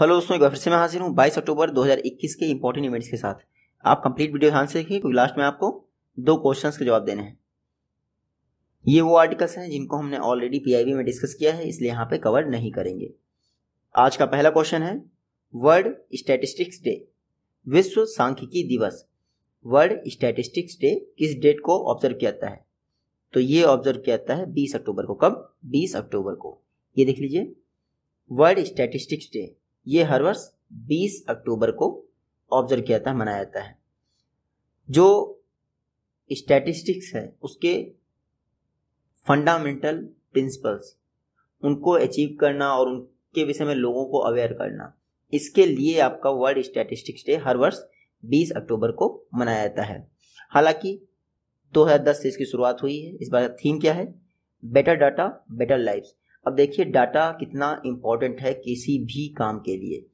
hello दोस्तों एक बार फिर से मैं हाजिर हूँ 22 अक्टूबर 2021 के इंपॉर्टेंट इवेंट्स के साथ आप कंप्लीट वीडियो ध्यान से देखिए क्योंकि लास्ट में आपको दो क्वेश्चंस के जवाब देने हैं ये वो आर्टिकल्स हैं जिनको हमने ऑलरेडी पीआईबी में डिस्कस किया है इसलिए यहाँ पे कवर नहीं करेंगे आज का पहला क्वेश्चन है वर्ल्ड स्टैटिस्टिक्स डे विश्व सांख्यिकी दिवस वर्ल्ड स्टैटिस्टिक्स डे किस डेट को ऑब्जर्व किया जाता है तो ये ऑब्जर्व किया जाता है बीस अक्टूबर को कब बीस अक्टूबर को ये देख लीजिए वर्ल्ड स्टैटिस्टिक्स डे ये हर वर्ष 20 अक्टूबर को ऑब्जर्व किया जाता है मनाया जाता है जो स्टैटिस्टिक्स है उसके फंडामेंटल प्रिंसिपल्स उनको अचीव करना और उनके विषय में लोगों को अवेयर करना इसके लिए आपका वर्ल्ड स्टैटिस्टिक्स डे हर वर्ष 20 अक्टूबर को मनाया जाता है हालांकि 2010 से इसकी शुरुआत हुई है इस बार थीम क्या है बेटर डाटा बेटर लाइफ अब देखिए डाटा कितना इम्पोर्टेंट है किसी भी काम के लिए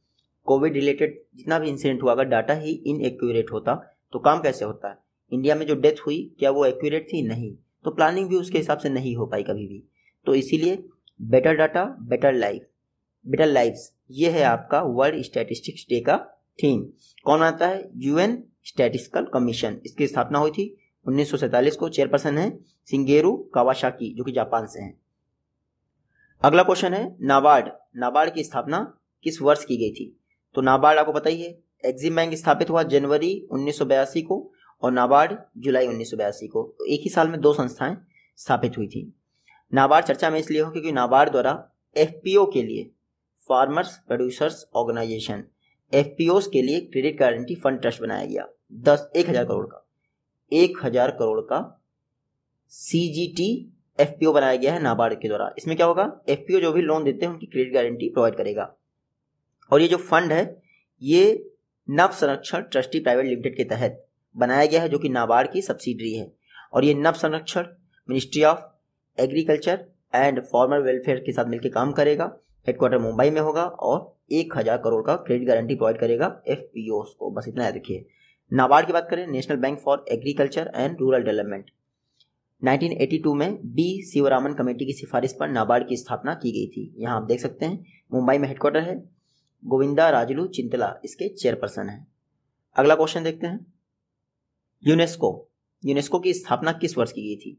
कोविड रिलेटेड जितना भी इंसिडेंट हुआ अगर डाटा ही इनएक्यूरेट होता तो काम कैसे होता है इंडिया में जो डेथ हुई क्या वो एक्यूरेट थी नहीं तो प्लानिंग भी उसके हिसाब से नहीं हो पाई कभी भी तो इसीलिए better data better life better lives ये है आपका वर्ल्ड स्टैटिस्टिक्स डे का थीम कौन आता है यूएन स्टैटिस्टिकल कमीशन इसकी स्थापना हुई थी उन्नीस को चेयरपर्सन है सिंगेरू कावाशाकी जो कि जापान से हैं अगला क्वेश्चन है नाबार्ड नाबार्ड की स्थापना किस वर्ष की गई थी तो नाबार्ड आपको पता ही है एग्जिम बैंक स्थापित हुआ जनवरी उन्नीस को और नाबार्ड जुलाई उन्नीस को तो एक ही साल में दो संस्थाएं स्थापित हुई थी नाबार्ड चर्चा में इसलिए हो क्योंकि नाबार्ड द्वारा एफ के लिए फार्मर्स प्रोड्यूसर्स ऑर्गेनाइजेशन एफ के लिए क्रेडिट गारंटी फंड ट्रस्ट बनाया गया दस एक हज़ार करोड़ का एक हज़ार करोड़ का सी जी टी एफ बनाया गया है नाबार्ड के द्वारा इसमें क्या होगा एफ जो भी लोन देते हैं उनकी क्रेडिट गारंटी प्रोवाइड करेगा और ये जो फंड है ये नव संरक्षण ट्रस्टी प्राइवेट लिमिटेड के तहत बनाया गया है जो कि नाबार्ड की सब्सिडरी है और ये नव संरक्षण ministry of agriculture and farmer welfare के साथ मिलकर काम करेगा हेडक्वार्टर मुंबई में होगा और एक हजार करोड़ का क्रेडिट गारंटी प्रोवाइड करेगा एफ को बस इतना याद रखिए नाबार्ड की बात करें national bank for agriculture and rural development 1982 में बी शिवरामन कमेटी की सिफारिश पर नाबार्ड की स्थापना की गई थी यहाँ आप देख सकते हैं मुंबई में हेडक्वार्टर है गोविंदा राजलू चिंतला इसके चेयरपर्सन हैं अगला क्वेश्चन देखते हैं यूनेस्को यूनेस्को की स्थापना किस वर्ष की गई थी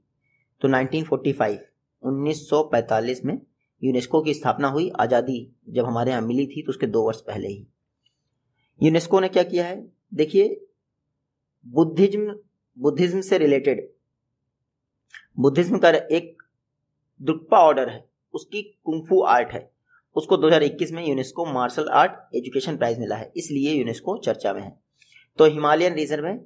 तो 1945 1945 में यूनेस्को की स्थापना हुई आज़ादी जब हमारे यहाँ मिली थी तो उसके दो वर्ष पहले ही यूनेस्को ने क्या किया है देखिए बुद्धिज्म बुद्धिज्म से रिलेटेड बुद्धिज्म का एक द्रुक्पा ऑर्डर है उसकी कुंफू आर्ट है उसको 2021 में UNESCO martial art education prize मिला है इसलिए यूनेस्को चर्चा में है तो हिमालयन रिजर्व में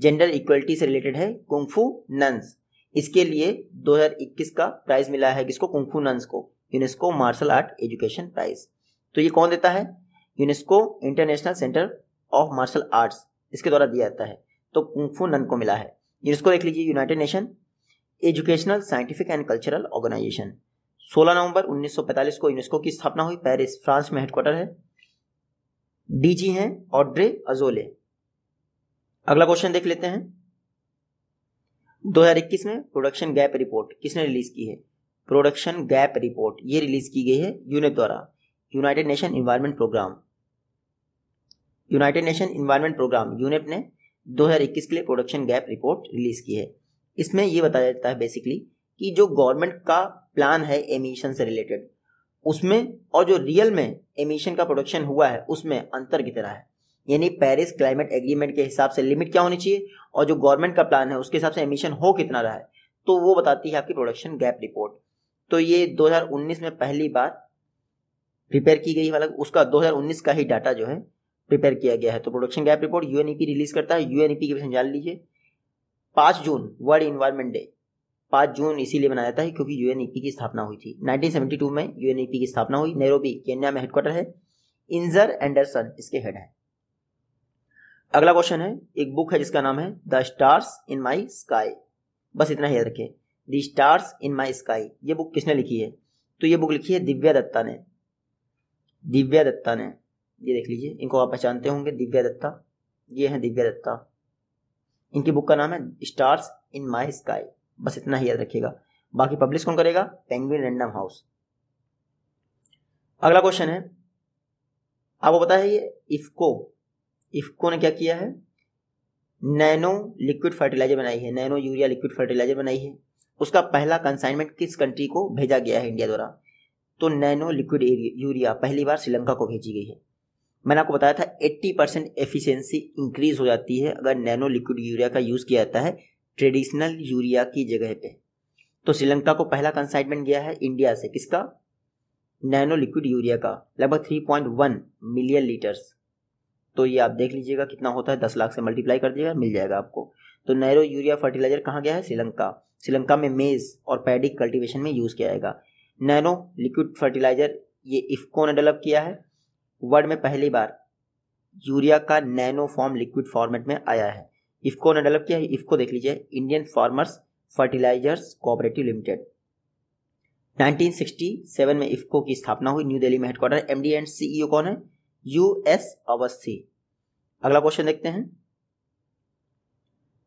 जेंडर इक्वलिटी से रिलेटेड है कुंफू नंस इसके लिए 2021 का प्राइज मिला है किसको कुंफू नंस को UNESCO martial art education prize तो ये कौन देता है UNESCO international centre of martial arts इसके द्वारा दिया जाता है तो कुंफू नन को मिला है यूनेस्को देख लीजिए united nation educational scientific and cultural organisation 16 नवंबर 1945 को यूनेस्को की स्थापना हुई पेरिस फ्रांस में हेडक्वार्टर है डीजी हैं ऑड्रे अजोले अगला क्वेश्चन देख लेते हैं 2021 में प्रोडक्शन गैप रिपोर्ट किसने रिलीज की है प्रोडक्शन गैप रिपोर्ट ये रिलीज की गई है यूनेप द्वारा united nation environment programme united nation environment programme UNEP ने 2021 के लिए प्रोडक्शन गैप रिपोर्ट रिलीज की है इसमें ये बताया जाता है बेसिकली कि जो गवर्नमेंट का प्लान है एमिशन से रिलेटेड उसमें और जो रियल में एमिशन का प्रोडक्शन हुआ है उसमें अंतर की तरह है यानी पेरिस क्लाइमेट एग्रीमेंट के हिसाब से लिमिट क्या होनी चाहिए और जो गवर्नमेंट का प्लान है उसके हिसाब से एमिशन हो कितना रहा है तो वो बताती है आपकी प्रोडक्शन गैप रिपोर्ट तो ये 2019 में पहली बार प्रिपेयर की गई वाला मतलब उसका 2019 का ही डाटा जो है प्रिपेयर किया गया है तो production gap report UNEP release करता है यूएनईपी के जान लीजिए पाँच जून वर्ल्ड इन्वायरमेंट डे पाँच जून इसीलिए मनाया जाता है क्योंकि यूएनईपी e की स्थापना हुई थी 1972 में यूएनईपी e की स्थापना हुई नेरोबी केन्या में हेडक्वार्टर है इंजर एंडरसन इसके हेड है अगला क्वेश्चन है एक बुक है जिसका नाम है the stars in my sky बस इतना याद रखें the stars in my sky ये बुक किसने लिखी है तो ये बुक लिखी है दिव्या दत्ता ने दिव्या दत्ता ने ये देख लीजिए इनको आप पहचानते होंगे दिव्या दत्ता ये हैं दिव्या दत्ता इनकी बुक का नाम है स्टार्स इन माई स्काई बस इतना ही याद रखिएगा बाकी पब्लिश कौन करेगा पेंगुइन रैंडम हाउस अगला क्वेश्चन है आपको पता है ये इफको इफको ने क्या किया है नैनो लिक्विड फर्टिलाइजर बनाई है नैनो यूरिया लिक्विड फर्टिलाइजर बनाई है उसका पहला कंसाइनमेंट किस कंट्री को भेजा गया है इंडिया द्वारा तो नैनो लिक्विड यूरिया पहली बार श्रीलंका को भेजी गई है मैंने आपको बताया था 80 परसेंट एफिशियंसी इंक्रीज हो जाती है अगर नैनो लिक्विड यूरिया का यूज़ किया जाता है ट्रेडिशनल यूरिया की जगह पे तो श्रीलंका को पहला कंसाइनमेंट गया है इंडिया से किसका नैनो लिक्विड यूरिया का लगभग 3.1 मिलियन लीटर्स तो ये आप देख लीजिएगा कितना होता है दस लाख से मल्टीप्लाई कर दीजिएगा मिल जाएगा आपको तो नैरो यूरिया फर्टिलाइजर कहाँ गया है श्रीलंका श्रीलंका में मेज़ और पैडिक कल्टिवेशन में यूज़ किया जाएगा नैनो लिक्विड फर्टिलाइजर ये इफ्को ने डेवलप किया है वर्ल्ड में पहली बार यूरिया का नैनो फॉर्म लिक्विड फॉर्मेट में आया है इफको ने डेवलप किया है इफको देख लीजिए Indian farmers fertilisers cooperative limited 1967 में इफको की स्थापना हुई न्यू दिल्ली में हेडक्वार्टर एमडी एंड सीईओ कौन है यूएस अवस्थी अगला क्वेश्चन देखते हैं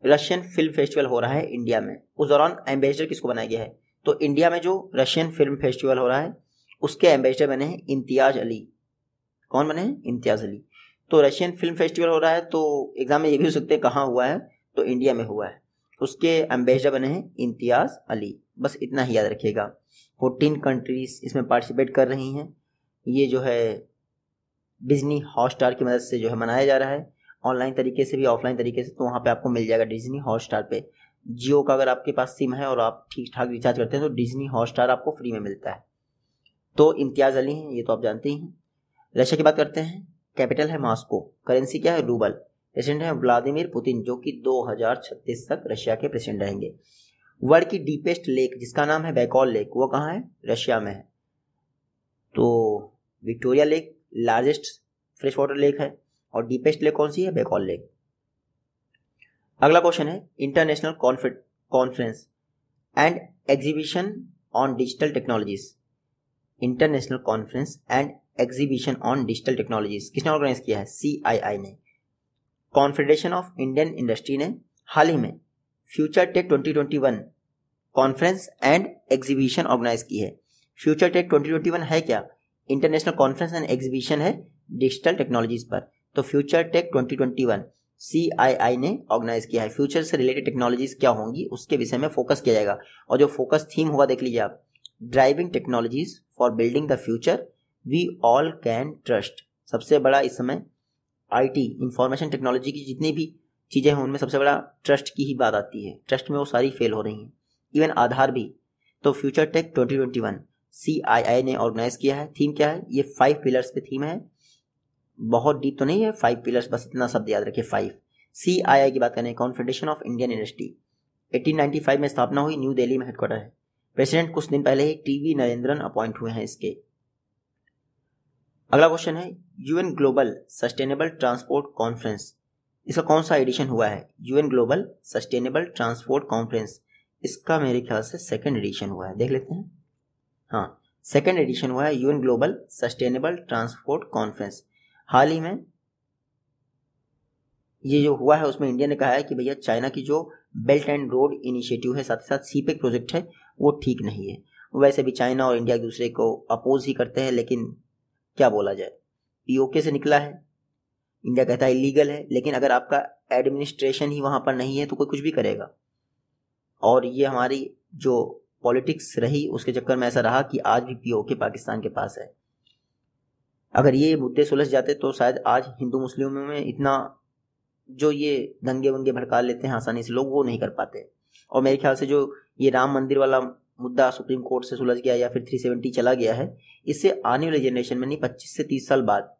रशियन फिल्म फेस्टिवल हो रहा है इंडिया में उस दौरान एम्बेसडर किसको बनाया गया है तो इंडिया में जो रशियन फिल्म फेस्टिवल हो रहा है उसके एम्बेसडर बने हैं इम्तियाज अली कौन बने हैं इम्तियाज़ अली तो रशियन फिल्म फेस्टिवल हो रहा है तो एग्ज़ाम में ये भी हो सकते हैं कहाँ हुआ है तो इंडिया में हुआ है उसके एम्बेसडर बने हैं इम्तियाज़ अली बस इतना ही याद रखिएगा फोर्टीन कंट्रीज़ इसमें पार्टिसिपेट कर रही हैं ये जो है डिज्नी हॉटस्टार की मदद से जो है मनाया जा रहा है ऑनलाइन तरीके से भी ऑफलाइन तरीके से तो वहाँ पे आपको मिल जाएगा डिज्नी हॉटस्टार पे जियो का अगर आपके पास सिम है और आप ठीक ठाक रिचार्ज करते हैं तो डिज्नी स्टार आपको फ्री में मिलता है तो इम्तियाज़ अली हैं ये तो आप जानते ही हैं रशिया की बात करते हैं कैपिटल है मॉस्को करेंसी क्या है रूबल प्रेसिडेंट है व्लादिमिर पुतिन जो कि 2036 तक रशिया के प्रेसिडेंट रहेंगे वर्ल्ड की डीपेस्ट लेक जिसका नाम है बैकॉल लेक वो कहाँ है रशिया में है तो Victoria lake largest fresh water lake है और डीपेस्ट लेक कौन सी है बैकॉल लेक अगला क्वेश्चन है international conference and exhibition on digital technologies international conference and exhibition on digital technologies किसने ऑर्गेनाइज किया है सी ने कॉन्फेडरेशन ऑफ इंडियन इंडस्ट्री ने हाल ही में future tech 2021 conference and exhibition organise की है फ्यूचर टेक 2021 है क्या इंटरनेशनल कॉन्फ्रेंस एंड एग्जीबिशन है डिजिटल टेक्नोलॉजीज पर तो फ्यूचर टेक 2021 सीआईआई ने ऑर्गेनाइज किया है फ्यूचर से रिलेटेड टेक्नोलॉजीज क्या होंगी उसके विषय में फोकस किया जाएगा और जो फोकस थीम होगा देख लीजिए आप driving technologies for building the future we all can trust सबसे बड़ा इस समय आईटी इंफॉर्मेशन टेक्नोलॉजी की जितनी भी चीज़ें हैं उनमें सबसे बड़ा ट्रस्ट की ही बात आती है ट्रस्ट में वो सारी फेल हो रही हैं इवन आधार भी तो फ्यूचर टेक 2021 सीआईआई ने ऑर्गेनाइज किया है थीम क्या है ये फाइव पिलर्स पे थीम है बहुत डीप तो नहीं है फाइव पिलर्स बस इतना शब्द याद रखिए फाइव सी आई आई की बात करें कॉन्फेडरेशन ऑफ इंडियन इंडस्ट्री 1895 में स्थापना हुई न्यू दिल्ली में हेडक्वार्टर है प्रेसिडेंट कुछ दिन पहले ही टी वी नरेंद्रन अपॉइंट हुए हैं इसके अगला क्वेश्चन है UN global sustainable transport conference इसका कौन सा एडिशन हुआ है UN global sustainable transport conference इसका मेरे ख्याल से सेकेंड एडिशन हुआ है देख लेते हैं हाँ सेकेंड एडिशन हुआ है UN global sustainable transport conference हाल ही में ये जो हुआ है उसमें इंडिया ने कहा है कि भैया चाइना की जो बेल्ट एंड रोड इनिशिएटिव है साथ ही साथ सीपेक प्रोजेक्ट है वो ठीक नहीं है वैसे भी चाइना और इंडिया एक दूसरे को अपोज ही करते हैं लेकिन क्या बोला जाए पीओके से निकला है इंडिया कहता है इलीगल है लेकिन अगर आपका एडमिनिस्ट्रेशन ही वहां पर नहीं है तो कोई कुछ भी करेगा और ये हमारी जो पॉलिटिक्स रही उसके चक्कर में ऐसा रहा कि आज भी पीओके पाकिस्तान के पास है अगर ये मुद्दे सुलझ जाते तो शायद आज हिंदू मुस्लिमों में इतना जो ये दंगे वंगे भड़का लेते हैं आसानी से लोग वो नहीं कर पाते और मेरे ख्याल से जो ये राम मंदिर वाला मुद्दा सुप्रीम कोर्ट से सुलझ गया या फिर 370 चला गया है इससे आने वाले जनरेशन में नहीं 25 से 30 साल बाद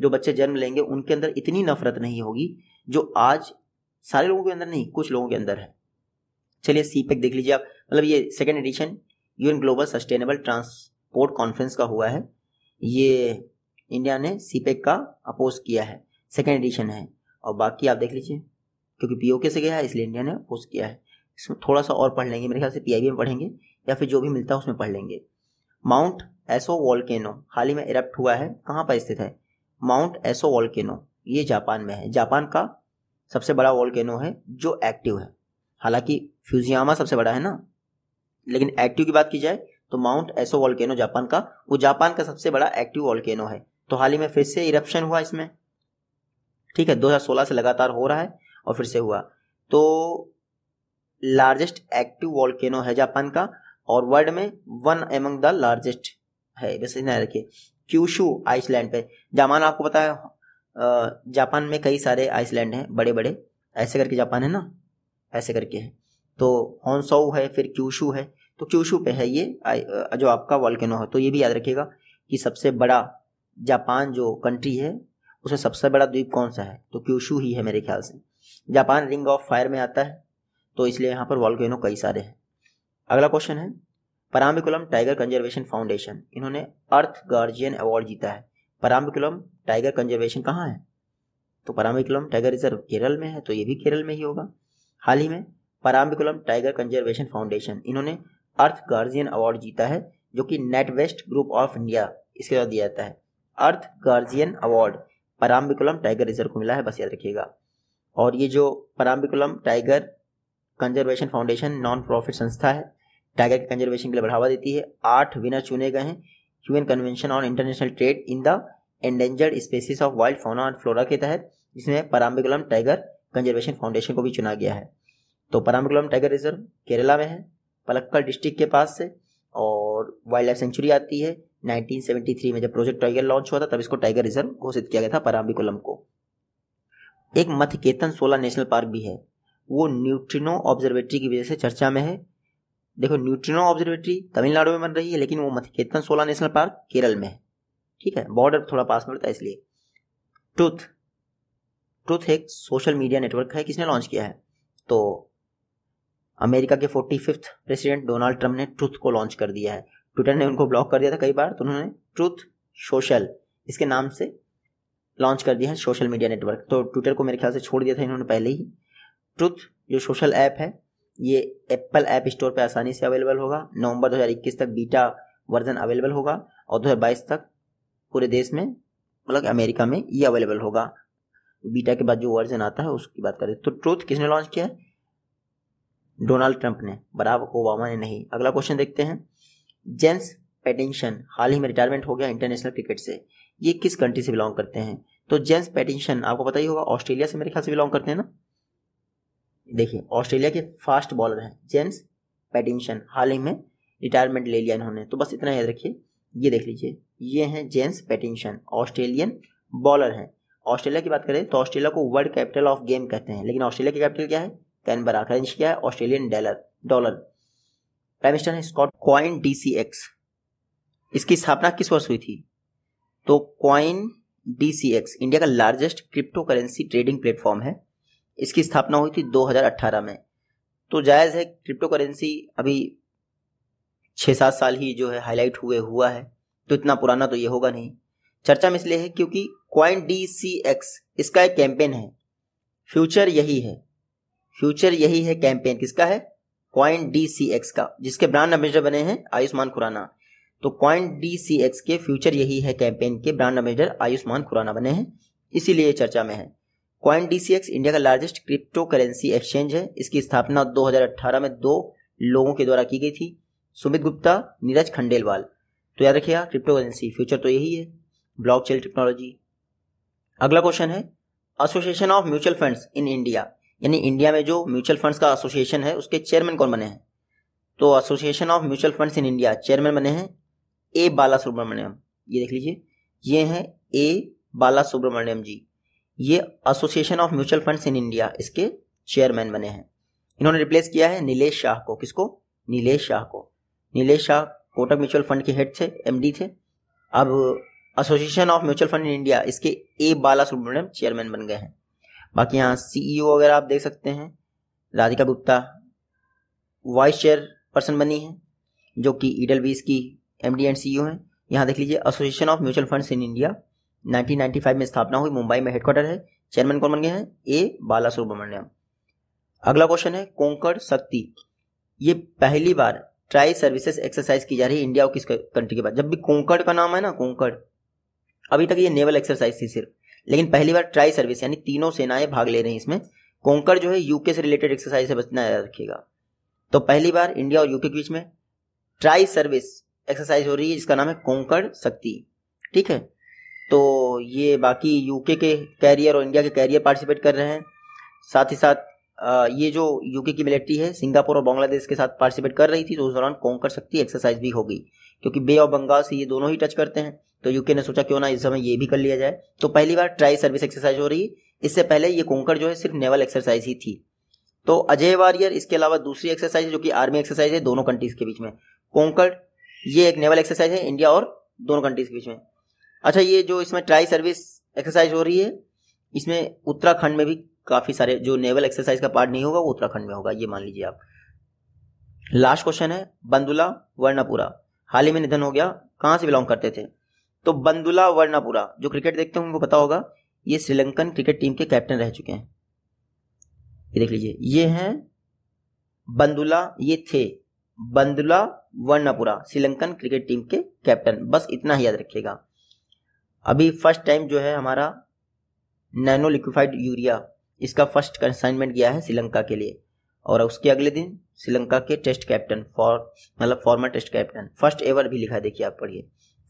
जो बच्चे जन्म लेंगे उनके अंदर इतनी नफरत नहीं होगी जो आज सारे लोगों के अंदर नहीं कुछ लोगों के अंदर है चलिए सी पैक e देख लीजिए आप मतलब ये second edition UN global sustainable transport conference का हुआ है ये इंडिया ने सी पैक e का अपोज किया है सेकेंड एडिशन है और बाकी आप देख लीजिए क्योंकि पीओके से गया है इसलिए इंडिया ने अपोज किया है इसमें थोड़ा सा और पढ़ लेंगे मेरे ख्याल से पीआईबी में पढ़ेंगे या फिर जो भी मिलता है उसमें पढ़ लेंगे माउंट एसो वॉलकेनो हाल ही में इरप्ट हुआ है कहाँ पर स्थित है माउंट एसो वॉलकेनो ये जापान में है जापान का सबसे बड़ा वॉलकेनो है जो एक्टिव है हालांकि फ्यूजियामा सबसे बड़ा है ना लेकिन एक्टिव की बात की जाए तो माउंट एसो वॉलकेनो जापान का वो जापान का सबसे बड़ा एक्टिव वॉलकेनो है तो हाल ही में फिर से इरप्शन हुआ इसमें ठीक है 2016 से लगातार हो रहा है और फिर से हुआ तो लार्जेस्ट एक्टिव वॉलकेनो है जापान का और वर्ल्ड में वन एमंग द लार्जेस्ट है वैसे इतना रखिए क्यूशू आइसलैंड पे जापान आपको पता है जापान में कई सारे आइसलैंड हैं बड़े बड़े ऐसे करके जापान है ना ऐसे करके तो है तो हॉन्सो है फिर क्यूशू है तो क्यूशू पे है ये जो आपका वॉल्केनो है तो ये भी याद रखिएगा कि सबसे बड़ा जापान जो कंट्री है उसमें सबसे बड़ा द्वीप कौन सा है तो क्यूशू ही है मेरे ख्याल से जापान रिंग ऑफ फायर में आता है तो इसलिए यहाँ पर वॉल्केनो कई सारे हैं अगला क्वेश्चन है पराम्बिकुलम टाइगर कंजर्वेशन फाउंडेशन इन्होंने अर्थ गार्जियन अवार्ड जीता है पराम्बिकुलम टाइगर कंजर्वेशन कहाँ है तो पराम्बिकुलम टाइगर रिजर्व केरल में है तो ये भी केरल में ही होगा हाल ही में पराम्बिकुलम टाइगर कंजर्वेशन फाउंडेशन इन्होंने अर्थ गार्जियन अवार्ड जीता है जो कि NatWest group of India इसके द्वारा दिया जाता है earth guardian award Parambikulam tiger reserve को मिला है बस याद रखिएगा और ये जो Parambikulam tiger conservation foundation non profit संस्था है टाइगर के कंजर्वेशन के लिए बढ़ावा देती है आठ विनर चुने गए हैं U N convention on international trade in the endangered species of wild fauna and flora के तहत जिसमें पराम्बिकुलम टाइगर कंजर्वेशन फाउंडेशन को भी चुना गया है तो पराम्बिकुलम टाइगर रिजर्व केरला में है पलक्कड़ डिस्ट्रिक्ट के पास से और वाइल्ड लाइफ सेंचुरी आती है 1973 में जब प्रोजेक्ट टाइगर लॉन्च हुआ था तब इसको टाइगर रिजर्व घोषित किया गया था पराम्बिकुलम को एक मथ केतन सोलह नेशनल पार्क भी है वो न्यूट्रिनो ऑब्जर्वेटरी की वजह से चर्चा में है देखो न्यूट्रिनो ऑब्जर्वेटरी तमिलनाडु में बन रही है लेकिन वो मथिकेतन सोला नेशनल पार्क केरल में है ठीक है बॉर्डर थोड़ा पास में होता है इसलिए ट्रूथ ट्रूथ एक सोशल मीडिया नेटवर्क है किसने लॉन्च किया है तो अमेरिका के forty fifth president Donald Trump ने ट्रूथ को लॉन्च कर दिया है ट्विटर ने उनको ब्लॉक कर दिया था कई बार तो उन्होंने ट्रूथ सोशल इसके नाम से लॉन्च कर दिया है सोशल मीडिया नेटवर्क तो ट्विटर को मेरे ख्याल से छोड़ दिया था इन्होंने पहले ही ट्रुथ जो सोशल ऐप है ये एप्पल ऐप स्टोर पर आसानी से अवेलेबल होगा नवंबर 2021 तक बीटा वर्जन अवेलेबल होगा और 2022 तक पूरे देश में मतलब अमेरिका में ये अवेलेबल होगा बीटा के बाद जो वर्जन आता है उसकी बात करें तो ट्रूथ किसने लॉन्च किया है डोनाल्ड ट्रंप ने बराबर ओबामा ने नहीं अगला क्वेश्चन देखते हैं जेम्स पेटिंगशन हाल ही में रिटायरमेंट हो गया इंटरनेशनल क्रिकेट से ये किस कंट्री से बिलोंग करते हैं तो जेम्स पेटिंगशन आपको पता ही होगा ऑस्ट्रेलिया से मेरे ख्याल से बिलोंग करते हैं ना देखिए ऑस्ट्रेलिया के फास्ट बॉलर हैं जेम्स पैटिंसन हाल ही में रिटायरमेंट ले लिया इन्होंने तो बस इतना याद रखिए ये देख लीजिए ये हैं जेम्स पैटिंगशन ऑस्ट्रेलियन बॉलर हैं ऑस्ट्रेलिया की बात करें तो ऑस्ट्रेलिया को वर्ल्ड कैपिटल ऑफ गेम कहते हैं लेकिन ऑस्ट्रेलिया की कैपिटल क्या है कैनबरा क्या है Australian dollar dollar prime minister है स्कॉट क्वाइन डी इसकी स्थापना किस वर्ष हुई थी तो क्वाइन डी इंडिया का largest crypto currency trading platform है इसकी स्थापना हुई थी 2018 में तो जायज़ है क्रिप्टो करेंसी अभी छः सात साल ही जो है हाईलाइट हुए हुआ है तो इतना पुराना तो ये होगा नहीं चर्चा में इसलिए है क्योंकि क्वाइन डी सी एक्स इसका एक कैंपेन है फ्यूचर यही है फ्यूचर यही है कैंपेन किसका है क्वाइन डी सी एक्स का जिसके ब्रांड एम्बेसडर बने हैं आयुष्मान खुराना तो क्वाइन डी सी एक्स के फ्यूचर यही है कैंपेन के ब्रांड एम्बेसडर आयुष्मान खुराना बने हैं इसीलिए चर्चा में है क्वाइन डीसीएक्स इंडिया का लार्जेस्ट क्रिप्टो करेंसी एक्सचेंज है इसकी स्थापना 2018 में दो लोगों के द्वारा की गई थी सुमित गुप्ता नीरज खंडेलवाल तो याद रखिएगा क्रिप्टो करेंसी फ्यूचर तो यही है ब्लॉक टेक्नोलॉजी अगला क्वेश्चन है association of mutual funds in India यानी इंडिया में जो म्यूचुअल फंड्स का एसोसिएशन है उसके चेयरमैन कौन बने हैं तो association of mutual funds in India chairman बने हैं ए बाला सुब्रमण्यम ये देख लीजिए ये हैं ए बाला सुब्रमण्यम जी ये association of mutual funds in India इसके चेयरमैन बने हैं इन्होंने रिप्लेस किया है नीलेश शाह को किसको नीलेश शाह को नीलेश शाह कोटक म्यूचुअल फंड के हेड थे एमडी थे अब association of mutual fund in India इसके ए बाला सुब्रमण्यम चेयरमैन बन गए हैं बाकी यहाँ सीईओ e वगैरह आप देख सकते हैं Radhika Gupta vice chairperson बनी हैं जो कि ईडल बीस की एम डी एंड सी हैं यहाँ देख लीजिए association of mutual funds in India 1995 में स्थापना हुई मुंबई में हेडक्वार्टर है चेयरमैन कौन बन गए हैं ए बाला सुब्रमण्यम अगला क्वेश्चन है कोंकण शक्ति ये पहली बार ट्राई सर्विसेज एक्सरसाइज की जा रही है इंडिया और किस कंट्री के बाद जब भी कोंकण का नाम है ना कोंकण अभी तक ये नेवल एक्सरसाइज थी सिर्फ लेकिन पहली बार ट्राई सर्विस यानी तीनों सेनाएं भाग ले रही हैं इसमें कोंकण जो है यूके से रिलेटेड एक्सरसाइज है बचना याद रखिएगा तो पहली बार इंडिया और यूके के बीच में ट्राई सर्विस एक्सरसाइज हो रही है जिसका नाम है कोंकण शक्ति ठीक है तो ये बाकी यूके के कैरियर और इंडिया के कैरियर पार्टिसिपेट कर रहे हैं साथ ही साथ ये जो यूके की मिलिट्री है सिंगापुर और बांग्लादेश के साथ पार्टिसिपेट कर रही थी तो उस दौरान कर शक्ति एक्सरसाइज भी हो गई क्योंकि बे ऑफ बंगाल से ये दोनों ही टच करते हैं तो यूके ने सोचा क्यों ना इस समय ये भी कर लिया जाए तो पहली बार ट्राई सर्विस एक्सरसाइज हो रही है इससे पहले ये कोंकर जो है सिर्फ नेवल एक्सरसाइज ही थी तो अजय वारियर इसके अलावा दूसरी एक्सरसाइज जो कि आर्मी एक्सरसाइज है दोनों कंट्रीज के बीच में कोंकर ये एक नेवल एक्सरसाइज है इंडिया और दोनों कंट्रीज के बीच में अच्छा ये जो इसमें ट्राई सर्विस एक्सरसाइज हो रही है इसमें उत्तराखंड में भी काफ़ी सारे जो नेवल एक्सरसाइज का पार्ट नहीं होगा वो उत्तराखंड में होगा ये मान लीजिए आप लास्ट क्वेश्चन है बंदुला वर्णापुरा हाल ही में निधन हो गया कहाँ से बिलोंग करते थे तो बंदुला वर्णापुरा जो क्रिकेट देखते हैं उनको पता होगा ये श्रीलंकन क्रिकेट टीम के कैप्टन रह चुके हैं ये देख लीजिए ये हैं बंदुला ये थे बंदुला वर्णापुरा श्रीलंकन क्रिकेट टीम के कैप्टन बस इतना ही याद रखिएगा अभी फर्स्ट टाइम जो है हमारा नैनो लिक्विफाइड यूरिया इसका फर्स्ट कंसाइनमेंट गया है श्रीलंका के लिए और उसके अगले दिन श्रीलंका के टेस्ट कैप्टन फॉर मतलब former test captain first ever भी लिखा देखिए आप पढ़िए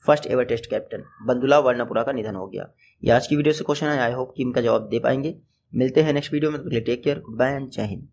first ever test captain Bandula Warnapura का निधन हो गया ये आज की वीडियो से क्वेश्चन है आई होप कि इनका जवाब दे पाएंगे मिलते हैं नेक्स्ट वीडियो में तो take care goodbye and जय हिंद